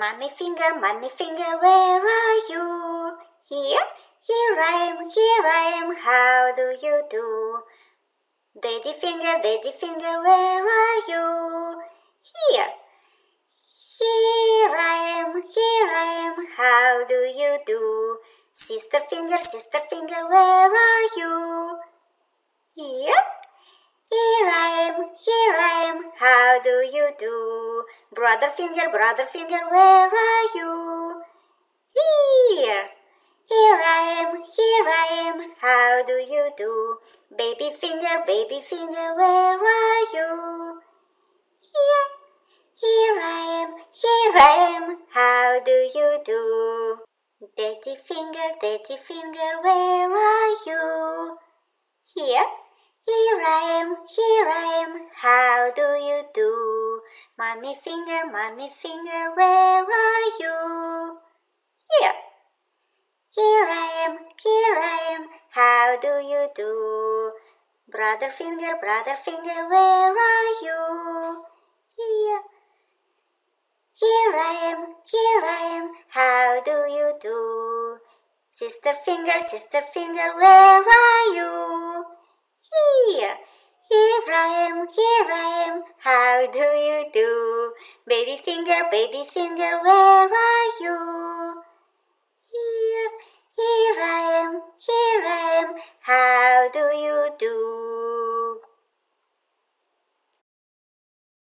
Mummy finger, mummy finger, where are you? Here, here I am, here I am, how do you do? Daddy finger, daddy finger, where are you? Here, here I am, here I am, how do you do? Sister finger, sister finger, where are you? Brother finger, brother finger, where are you? Here. Here I am, here I am, how do you do? Baby finger, baby finger, where are you? Here. Here I am, here I am, how do you do? Daddy finger, daddy finger, where are you? Here. Here I am, here I am, how do you do? Mummy finger, mummy finger, where are you? Here. Here I am, here I am, how do you do? Brother finger, brother finger, where are you? Here. Here I am, here I am, how do you do? Sister finger, sister finger, where are you? Here. Here I am, here I am, how do you do? Baby finger, baby finger, where are you? Here, here I am, here I am. How do you do?